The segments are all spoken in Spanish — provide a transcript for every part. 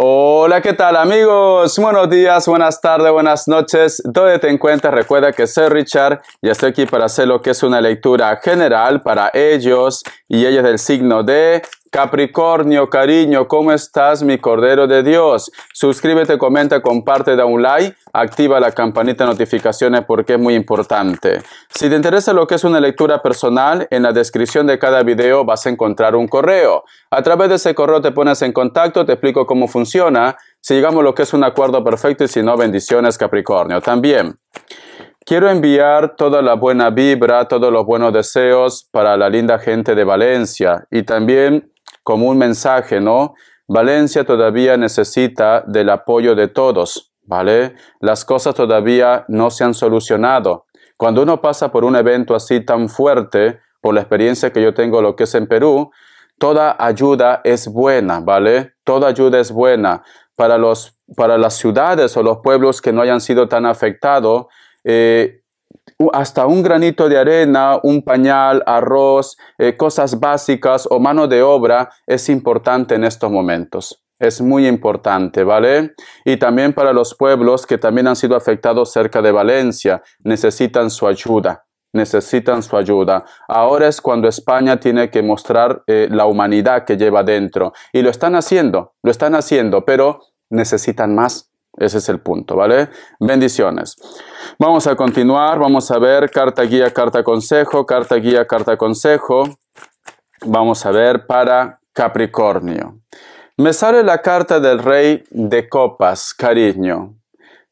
Hola, ¿qué tal amigos? Buenos días, buenas tardes, buenas noches. Donde te encuentras, recuerda que soy Richard y estoy aquí para hacer lo que es una lectura general para ellos y ellas del signo de Capricornio, cariño, ¿cómo estás, mi Cordero de Dios? Suscríbete, comenta, comparte, da un like, activa la campanita de notificaciones porque es muy importante. Si te interesa lo que es una lectura personal, en la descripción de cada video vas a encontrar un correo. A través de ese correo te pones en contacto, te explico cómo funciona, si llegamos a lo que es un acuerdo perfecto y si no, bendiciones, Capricornio. También. Quiero enviar toda la buena vibra, todos los buenos deseos para la linda gente de Valencia y también como un mensaje, ¿no? Valencia todavía necesita del apoyo de todos, ¿vale? Las cosas todavía no se han solucionado. Cuando uno pasa por un evento así tan fuerte, por la experiencia que yo tengo lo que es en Perú, toda ayuda es buena, ¿vale? Toda ayuda es buena. Para, los, para las ciudades o los pueblos que no hayan sido tan afectados, eh, hasta un granito de arena, un pañal, arroz, eh, cosas básicas o mano de obra es importante en estos momentos. Es muy importante, ¿vale? Y también para los pueblos que también han sido afectados cerca de Valencia, necesitan su ayuda, necesitan su ayuda. Ahora es cuando España tiene que mostrar eh, la humanidad que lleva dentro. Y lo están haciendo, lo están haciendo, pero necesitan más, ese es el punto, ¿vale? Bendiciones. Vamos a continuar, vamos a ver carta guía, carta consejo, carta guía, carta consejo. Vamos a ver para Capricornio. Me sale la carta del rey de copas, cariño.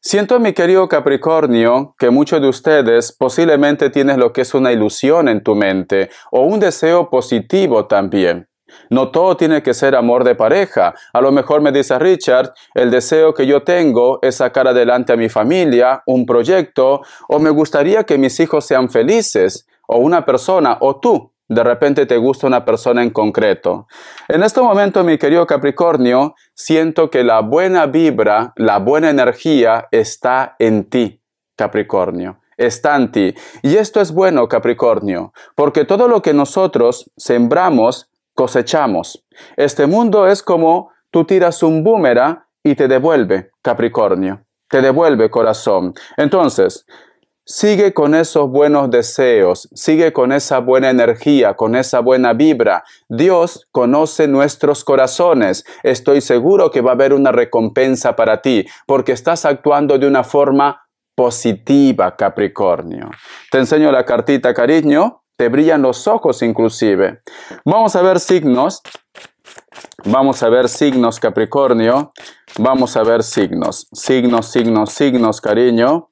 Siento, mi querido Capricornio, que muchos de ustedes posiblemente tienes lo que es una ilusión en tu mente o un deseo positivo también. No todo tiene que ser amor de pareja. A lo mejor me dice Richard, el deseo que yo tengo es sacar adelante a mi familia, un proyecto, o me gustaría que mis hijos sean felices, o una persona, o tú. De repente te gusta una persona en concreto. En este momento, mi querido Capricornio, siento que la buena vibra, la buena energía está en ti, Capricornio está en ti. Y esto es bueno, Capricornio, porque todo lo que nosotros sembramos cosechamos. Este mundo es como tú tiras un boomerang y te devuelve, Capricornio, te devuelve corazón. Entonces, sigue con esos buenos deseos, sigue con esa buena energía, con esa buena vibra. Dios conoce nuestros corazones. Estoy seguro que va a haber una recompensa para ti, porque estás actuando de una forma positiva, Capricornio. Te enseño la cartita, cariño te brillan los ojos inclusive. Vamos a ver signos. Vamos a ver signos, Capricornio. Vamos a ver signos. Signos, signos, signos, cariño.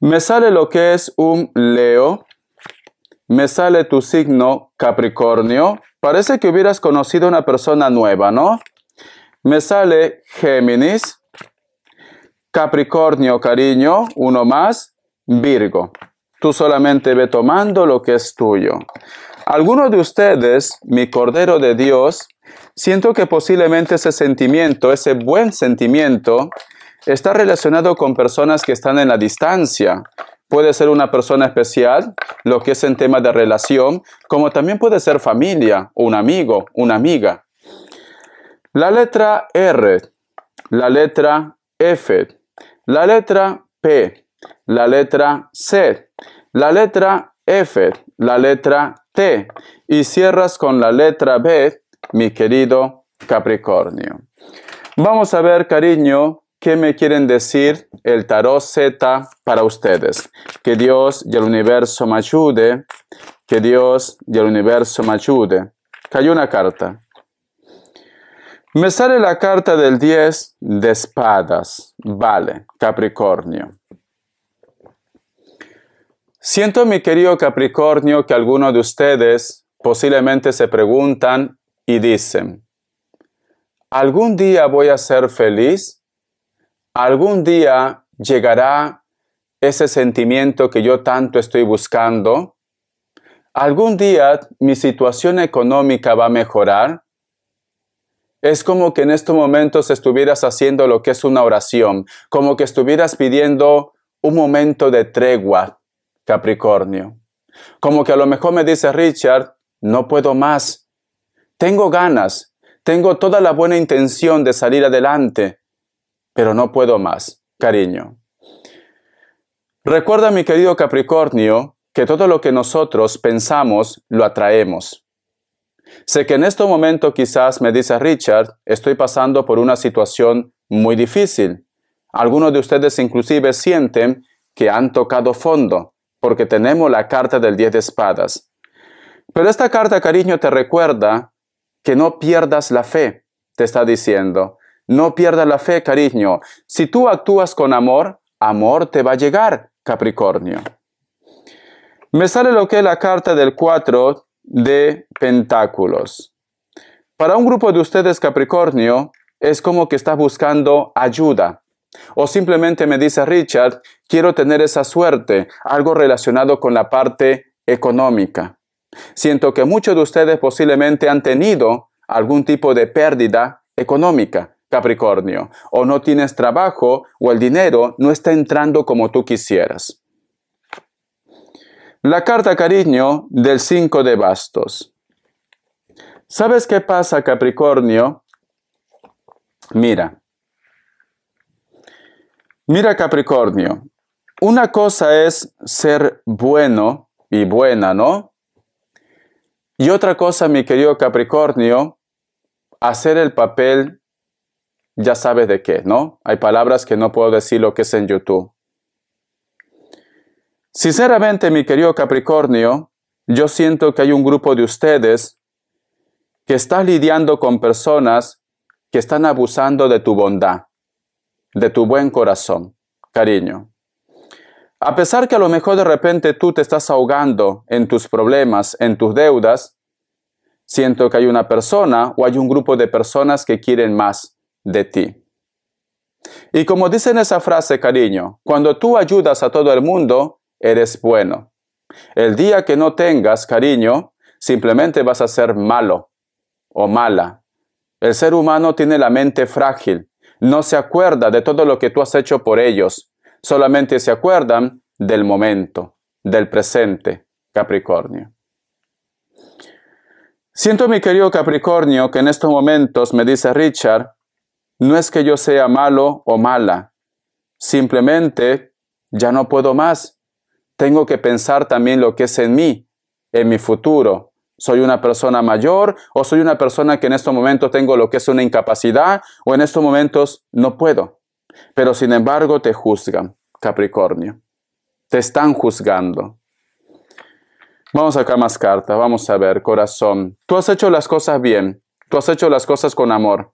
Me sale lo que es un Leo. Me sale tu signo, Capricornio. Parece que hubieras conocido una persona nueva, ¿no? Me sale Géminis. Capricornio, cariño. Uno más. Virgo. Tú solamente ve tomando lo que es tuyo. Algunos de ustedes, mi Cordero de Dios, siento que posiblemente ese sentimiento, ese buen sentimiento, está relacionado con personas que están en la distancia. Puede ser una persona especial, lo que es en tema de relación, como también puede ser familia, un amigo, una amiga. La letra R, la letra F, la letra P, la letra C, la letra F, la letra T y cierras con la letra B, mi querido Capricornio. Vamos a ver, cariño, qué me quieren decir el tarot Z para ustedes. Que Dios y el universo me ayude. Que Dios y el universo me ayude. Cayó una carta. Me sale la carta del 10 de espadas. Vale, Capricornio. Siento, mi querido Capricornio, que algunos de ustedes posiblemente se preguntan y dicen, ¿algún día voy a ser feliz? ¿Algún día llegará ese sentimiento que yo tanto estoy buscando? ¿Algún día mi situación económica va a mejorar? Es como que en estos momentos estuvieras haciendo lo que es una oración, como que estuvieras pidiendo un momento de tregua, Capricornio. Como que a lo mejor me dice Richard, no puedo más. Tengo ganas, tengo toda la buena intención de salir adelante, pero no puedo más, cariño. Recuerda, mi querido Capricornio, que todo lo que nosotros pensamos lo atraemos. Sé que en este momento quizás me dice Richard, estoy pasando por una situación muy difícil. Algunos de ustedes inclusive sienten que han tocado fondo porque tenemos la carta del 10 de espadas. Pero esta carta, cariño, te recuerda que no pierdas la fe, te está diciendo. No pierdas la fe, cariño. Si tú actúas con amor, amor te va a llegar, Capricornio. Me sale lo que es la carta del 4 de Pentáculos. Para un grupo de ustedes, Capricornio, es como que estás buscando ayuda, o simplemente me dice Richard, quiero tener esa suerte, algo relacionado con la parte económica. Siento que muchos de ustedes posiblemente han tenido algún tipo de pérdida económica, Capricornio, o no tienes trabajo o el dinero no está entrando como tú quisieras. La carta cariño del 5 de bastos. ¿Sabes qué pasa, Capricornio? Mira, Mira Capricornio, una cosa es ser bueno y buena, ¿no? Y otra cosa, mi querido Capricornio, hacer el papel, ya sabes de qué, ¿no? Hay palabras que no puedo decir lo que es en YouTube. Sinceramente, mi querido Capricornio, yo siento que hay un grupo de ustedes que está lidiando con personas que están abusando de tu bondad de tu buen corazón, cariño. A pesar que a lo mejor de repente tú te estás ahogando en tus problemas, en tus deudas, siento que hay una persona o hay un grupo de personas que quieren más de ti. Y como dice en esa frase, cariño, cuando tú ayudas a todo el mundo, eres bueno. El día que no tengas cariño, simplemente vas a ser malo o mala. El ser humano tiene la mente frágil no se acuerda de todo lo que tú has hecho por ellos, solamente se acuerdan del momento, del presente, Capricornio. Siento, mi querido Capricornio, que en estos momentos me dice Richard, no es que yo sea malo o mala, simplemente ya no puedo más. Tengo que pensar también lo que es en mí, en mi futuro, soy una persona mayor o soy una persona que en estos momentos tengo lo que es una incapacidad o en estos momentos no puedo. Pero sin embargo te juzgan, Capricornio. Te están juzgando. Vamos acá más cartas, vamos a ver, corazón. Tú has hecho las cosas bien, tú has hecho las cosas con amor.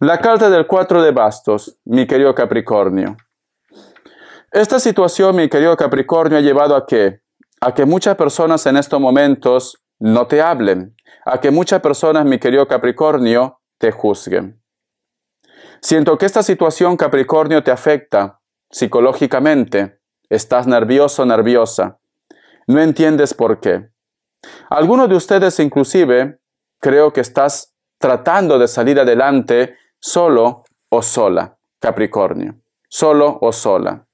La carta del 4 de bastos, mi querido Capricornio. Esta situación, mi querido Capricornio, ha llevado a que a que muchas personas en estos momentos no te hablen, a que muchas personas, mi querido Capricornio, te juzguen. Siento que esta situación, Capricornio, te afecta psicológicamente. Estás nervioso, nerviosa. No entiendes por qué. Algunos de ustedes inclusive creo que estás tratando de salir adelante solo o sola, Capricornio. Solo o sola.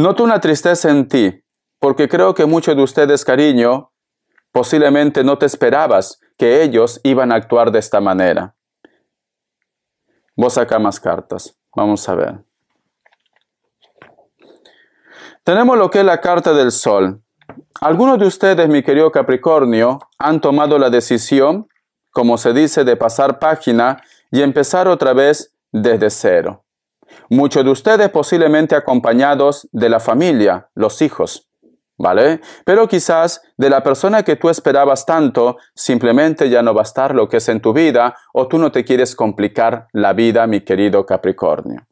Noto una tristeza en ti, porque creo que muchos de ustedes, cariño, posiblemente no te esperabas que ellos iban a actuar de esta manera. Vos saca más cartas. Vamos a ver. Tenemos lo que es la carta del sol. Algunos de ustedes, mi querido Capricornio, han tomado la decisión, como se dice, de pasar página y empezar otra vez desde cero. Muchos de ustedes posiblemente acompañados de la familia, los hijos, ¿vale? Pero quizás de la persona que tú esperabas tanto, simplemente ya no va a estar lo que es en tu vida o tú no te quieres complicar la vida, mi querido Capricornio.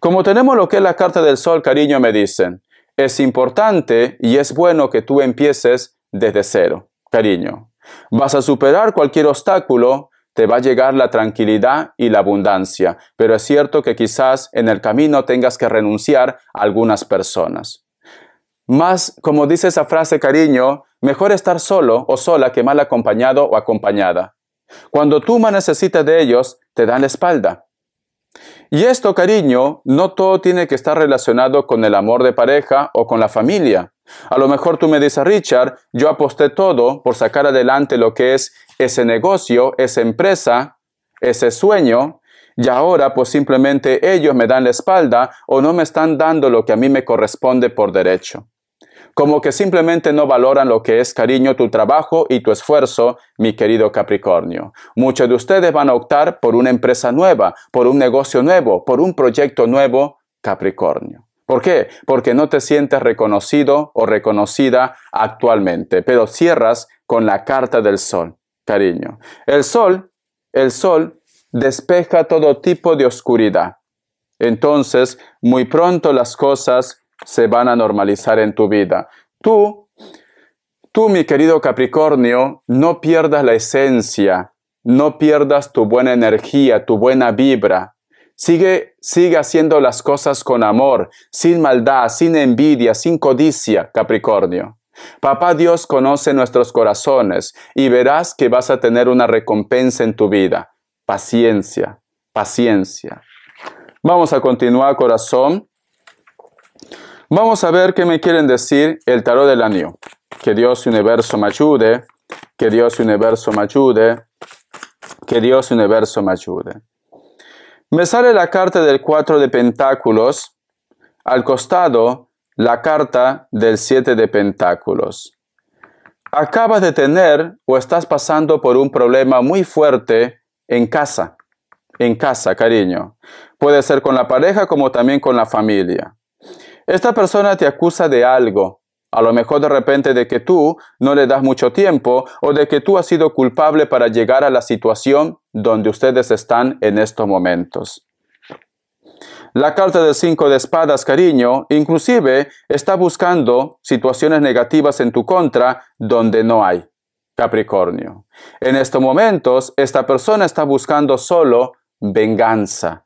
Como tenemos lo que es la carta del sol, cariño, me dicen, es importante y es bueno que tú empieces desde cero, cariño. Vas a superar cualquier obstáculo te va a llegar la tranquilidad y la abundancia, pero es cierto que quizás en el camino tengas que renunciar a algunas personas. Más, como dice esa frase, cariño, mejor estar solo o sola que mal acompañado o acompañada. Cuando tú más necesitas de ellos, te dan la espalda. Y esto, cariño, no todo tiene que estar relacionado con el amor de pareja o con la familia. A lo mejor tú me dices, Richard, yo aposté todo por sacar adelante lo que es ese negocio, esa empresa, ese sueño, y ahora pues simplemente ellos me dan la espalda o no me están dando lo que a mí me corresponde por derecho. Como que simplemente no valoran lo que es cariño, tu trabajo y tu esfuerzo, mi querido Capricornio. Muchos de ustedes van a optar por una empresa nueva, por un negocio nuevo, por un proyecto nuevo, Capricornio. ¿Por qué? Porque no te sientes reconocido o reconocida actualmente, pero cierras con la carta del sol, cariño. El sol, el sol despeja todo tipo de oscuridad. Entonces, muy pronto las cosas se van a normalizar en tu vida. Tú, tú, mi querido Capricornio, no pierdas la esencia, no pierdas tu buena energía, tu buena vibra, Sigue, sigue haciendo las cosas con amor, sin maldad, sin envidia, sin codicia, Capricornio. Papá Dios conoce nuestros corazones y verás que vas a tener una recompensa en tu vida. Paciencia, paciencia. Vamos a continuar, corazón. Vamos a ver qué me quieren decir el tarot del año. Que Dios universo me ayude, que Dios universo me ayude, que Dios universo me ayude. Me sale la carta del 4 de pentáculos, al costado la carta del 7 de pentáculos. Acabas de tener o estás pasando por un problema muy fuerte en casa, en casa, cariño. Puede ser con la pareja como también con la familia. Esta persona te acusa de algo, a lo mejor de repente de que tú no le das mucho tiempo o de que tú has sido culpable para llegar a la situación donde ustedes están en estos momentos. La carta del 5 de espadas, cariño, inclusive está buscando situaciones negativas en tu contra donde no hay. Capricornio. En estos momentos, esta persona está buscando solo venganza.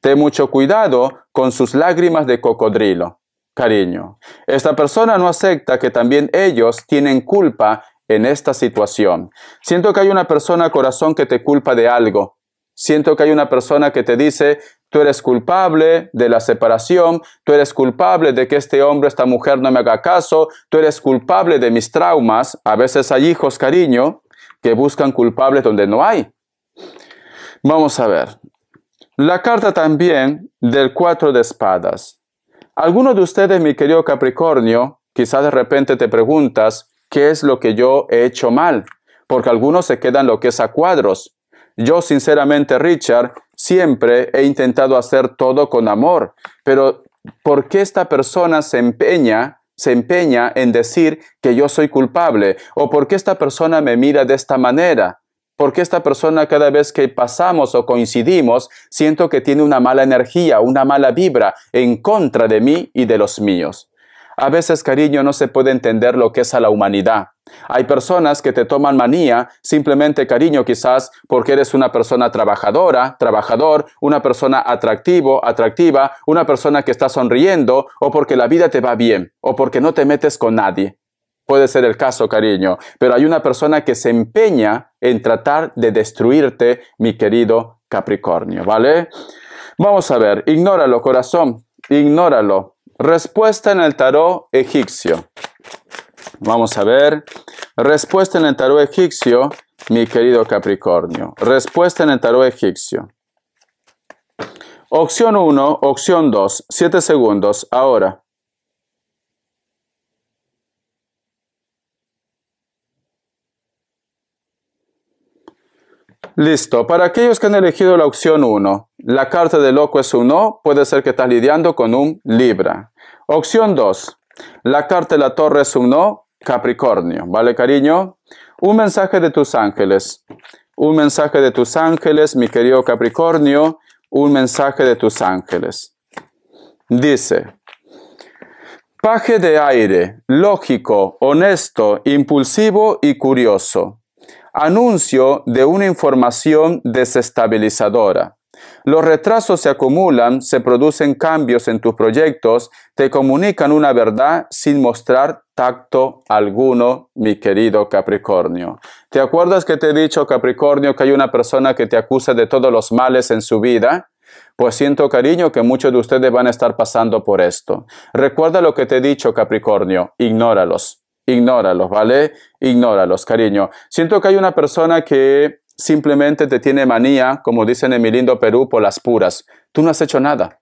Ten mucho cuidado con sus lágrimas de cocodrilo cariño. Esta persona no acepta que también ellos tienen culpa en esta situación. Siento que hay una persona corazón que te culpa de algo. Siento que hay una persona que te dice, tú eres culpable de la separación, tú eres culpable de que este hombre, esta mujer no me haga caso, tú eres culpable de mis traumas. A veces hay hijos, cariño, que buscan culpables donde no hay. Vamos a ver. La carta también del cuatro de espadas. Algunos de ustedes, mi querido Capricornio, quizás de repente te preguntas, ¿qué es lo que yo he hecho mal? Porque algunos se quedan lo que es a cuadros. Yo, sinceramente, Richard, siempre he intentado hacer todo con amor, pero ¿por qué esta persona se empeña se empeña en decir que yo soy culpable o por qué esta persona me mira de esta manera porque esta persona cada vez que pasamos o coincidimos, siento que tiene una mala energía, una mala vibra en contra de mí y de los míos. A veces, cariño, no se puede entender lo que es a la humanidad. Hay personas que te toman manía, simplemente cariño quizás porque eres una persona trabajadora, trabajador, una persona atractivo, atractiva, una persona que está sonriendo, o porque la vida te va bien, o porque no te metes con nadie. Puede ser el caso, cariño, pero hay una persona que se empeña en tratar de destruirte, mi querido Capricornio, ¿vale? Vamos a ver, ignóralo, corazón, ignóralo. Respuesta en el tarot egipcio. Vamos a ver. Respuesta en el tarot egipcio, mi querido Capricornio. Respuesta en el tarot egipcio. Opción 1, opción 2, 7 segundos, ahora. Listo, para aquellos que han elegido la opción 1, la carta de loco es un no, puede ser que estás lidiando con un Libra. Opción 2, la carta de la torre es un no, Capricornio, ¿vale cariño? Un mensaje de tus ángeles, un mensaje de tus ángeles, mi querido Capricornio, un mensaje de tus ángeles. Dice, paje de aire, lógico, honesto, impulsivo y curioso. Anuncio de una información desestabilizadora. Los retrasos se acumulan, se producen cambios en tus proyectos, te comunican una verdad sin mostrar tacto alguno, mi querido Capricornio. ¿Te acuerdas que te he dicho, Capricornio, que hay una persona que te acusa de todos los males en su vida? Pues siento cariño que muchos de ustedes van a estar pasando por esto. Recuerda lo que te he dicho, Capricornio, ignóralos. Ignóralos, ¿vale? Ignóralos, cariño. Siento que hay una persona que simplemente te tiene manía, como dicen en mi lindo Perú, por las puras. Tú no has hecho nada.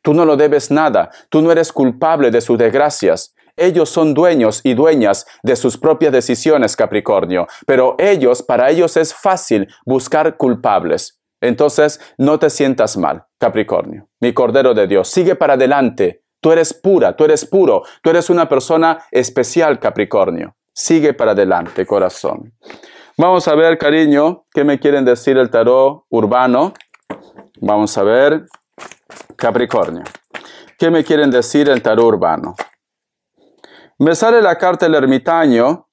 Tú no lo debes nada. Tú no eres culpable de sus desgracias. Ellos son dueños y dueñas de sus propias decisiones, Capricornio. Pero ellos, para ellos es fácil buscar culpables. Entonces, no te sientas mal, Capricornio. Mi Cordero de Dios, sigue para adelante. Tú eres pura, tú eres puro, tú eres una persona especial, Capricornio. Sigue para adelante, corazón. Vamos a ver, cariño, qué me quieren decir el tarot urbano. Vamos a ver, Capricornio. ¿Qué me quieren decir el tarot urbano? Me sale la carta del ermitaño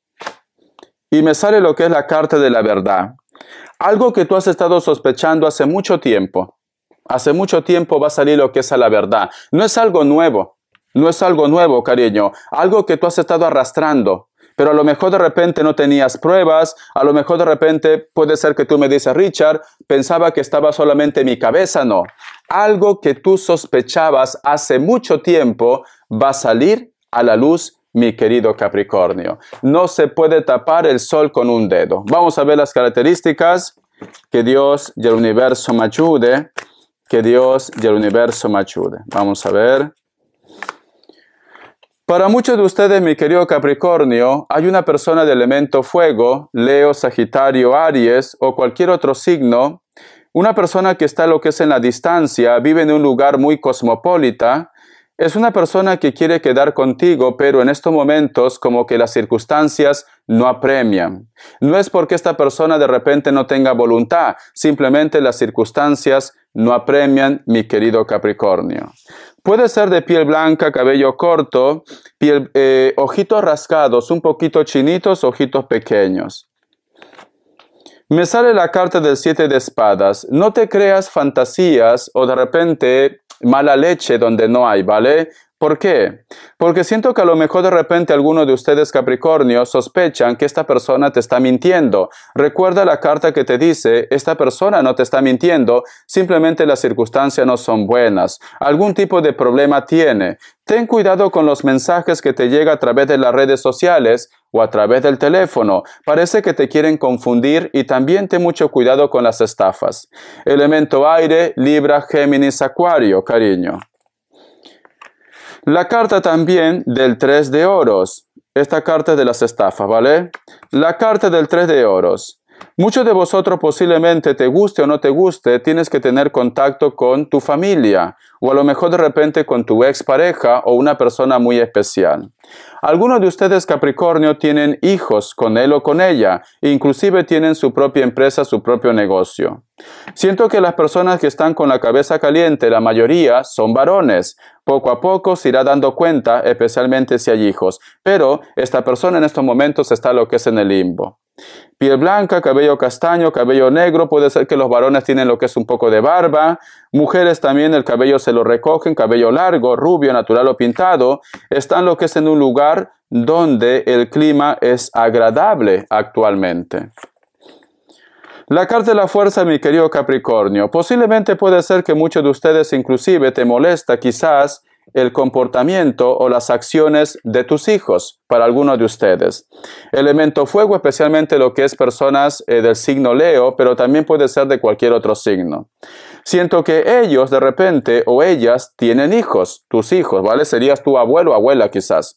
y me sale lo que es la carta de la verdad. Algo que tú has estado sospechando hace mucho tiempo Hace mucho tiempo va a salir lo que es a la verdad. No es algo nuevo. No es algo nuevo, cariño. Algo que tú has estado arrastrando. Pero a lo mejor de repente no tenías pruebas, a lo mejor de repente puede ser que tú me dices, Richard, pensaba que estaba solamente en mi cabeza, no. Algo que tú sospechabas hace mucho tiempo va a salir a la luz mi querido Capricornio. No se puede tapar el sol con un dedo. Vamos a ver las características. Que Dios y el universo me ayude que Dios y el universo me ayude. Vamos a ver. Para muchos de ustedes, mi querido Capricornio, hay una persona de elemento fuego, Leo, Sagitario, Aries o cualquier otro signo, una persona que está lo que es en la distancia, vive en un lugar muy cosmopolita, es una persona que quiere quedar contigo, pero en estos momentos como que las circunstancias no apremian. No es porque esta persona de repente no tenga voluntad, simplemente las circunstancias no apremian, mi querido Capricornio. Puede ser de piel blanca, cabello corto, eh, ojitos rascados, un poquito chinitos, ojitos pequeños. Me sale la carta del siete de espadas. No te creas fantasías o de repente mala leche donde no hay, ¿vale? ¿Por qué? Porque siento que a lo mejor de repente alguno de ustedes Capricornio sospechan que esta persona te está mintiendo. Recuerda la carta que te dice, esta persona no te está mintiendo, simplemente las circunstancias no son buenas. Algún tipo de problema tiene. Ten cuidado con los mensajes que te llega a través de las redes sociales o a través del teléfono. Parece que te quieren confundir y también ten mucho cuidado con las estafas. Elemento aire, Libra, Géminis, Acuario, cariño. La carta también del tres de oros. Esta carta de las estafas, ¿vale? La carta del tres de oros. Muchos de vosotros posiblemente te guste o no te guste, tienes que tener contacto con tu familia o a lo mejor de repente con tu expareja o una persona muy especial. Algunos de ustedes Capricornio tienen hijos con él o con ella, e inclusive tienen su propia empresa, su propio negocio. Siento que las personas que están con la cabeza caliente, la mayoría, son varones. Poco a poco se irá dando cuenta, especialmente si hay hijos, pero esta persona en estos momentos está lo que es en el limbo. Piel blanca, cabello castaño, cabello negro, puede ser que los varones tienen lo que es un poco de barba, mujeres también el cabello se lo recogen, cabello largo, rubio, natural o pintado, están lo que es en un lugar donde el clima es agradable actualmente. La carta de la fuerza, mi querido Capricornio. Posiblemente puede ser que muchos de ustedes inclusive te molesta quizás el comportamiento o las acciones de tus hijos para alguno de ustedes. Elemento fuego, especialmente lo que es personas eh, del signo Leo, pero también puede ser de cualquier otro signo. Siento que ellos de repente o ellas tienen hijos, tus hijos, ¿vale? Serías tu abuelo o abuela quizás.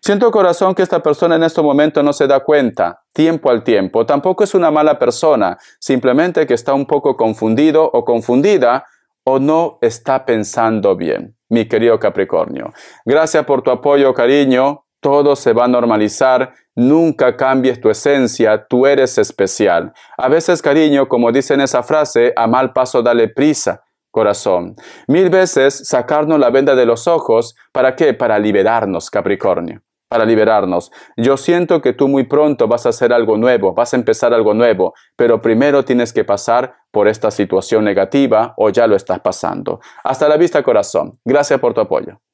Siento corazón que esta persona en este momento no se da cuenta, tiempo al tiempo. Tampoco es una mala persona, simplemente que está un poco confundido o confundida o no está pensando bien, mi querido Capricornio. Gracias por tu apoyo, cariño. Todo se va a normalizar. Nunca cambies tu esencia. Tú eres especial. A veces, cariño, como dicen esa frase, a mal paso dale prisa corazón. Mil veces sacarnos la venda de los ojos, ¿para qué? Para liberarnos, Capricornio para liberarnos. Yo siento que tú muy pronto vas a hacer algo nuevo, vas a empezar algo nuevo, pero primero tienes que pasar por esta situación negativa o ya lo estás pasando. Hasta la vista corazón. Gracias por tu apoyo.